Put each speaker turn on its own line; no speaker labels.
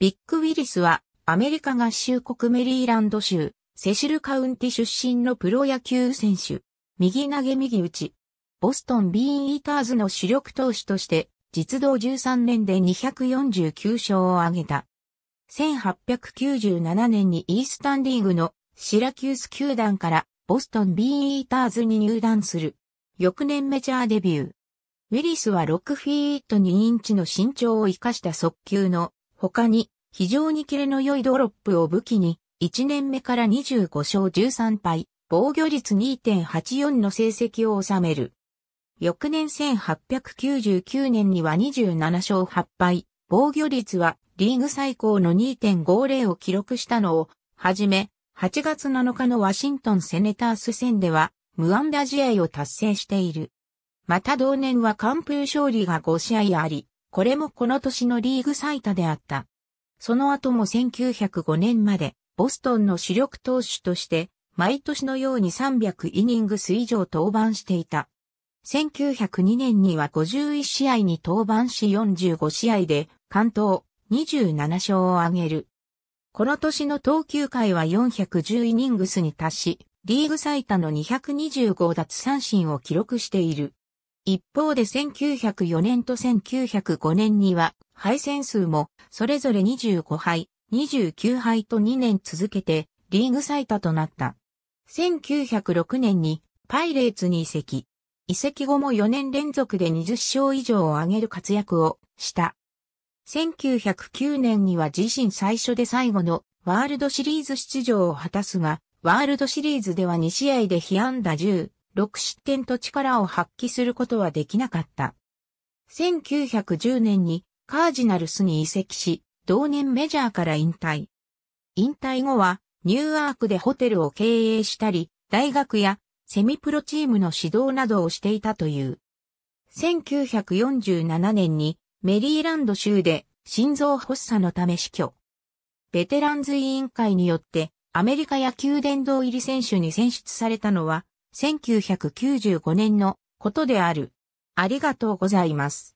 ビッグ・ウィリスは、アメリカ合衆国メリーランド州、セシルカウンティ出身のプロ野球選手。右投げ右打ち。ボストン・ビーン・イーターズの主力投手として、実動13年で249勝を挙げた。1897年にイースタンリーグのシラキュース球団からボストン・ビーン・イーターズに入団する。翌年メジャーデビュー。ウィリスは6フィート2インチの身長を生かした速球の他に、非常にキレの良いドロップを武器に、1年目から25勝13敗、防御率2.84の成績を収める。翌年1899年には27勝8敗、防御率はリーグ最高の2.50を記録したのを、はじめ、8月7日のワシントンセネタース戦では、無安打試合を達成している。また同年は完封勝利が5試合あり、これもこの年のリーグ最多であった。その後も1905年まで、ボストンの主力投手として、毎年のように300イニングス以上登板していた。1902年には51試合に登板し45試合で、関東27勝を挙げる。この年の投球回は410イニングスに達し、リーグ最多の225奪三振を記録している。一方で1904年と1905年には、敗戦数も、それぞれ25敗、29敗と2年続けて、リーグ最多となった。1906年に、パイレーツに移籍。移籍後も4年連続で20勝以上を挙げる活躍をした。1909年には自身最初で最後のワールドシリーズ出場を果たすが、ワールドシリーズでは2試合で被安打10、6失点と力を発揮することはできなかった。1910年にカージナルスに移籍し、同年メジャーから引退。引退後はニューアークでホテルを経営したり、大学やセミプロチームの指導などをしていたという。1947年にメリーランド州で心臓発作のため死去。ベテランズ委員会によってアメリカ野球殿堂入り選手に選出されたのは1995年のことである。ありがとうございます。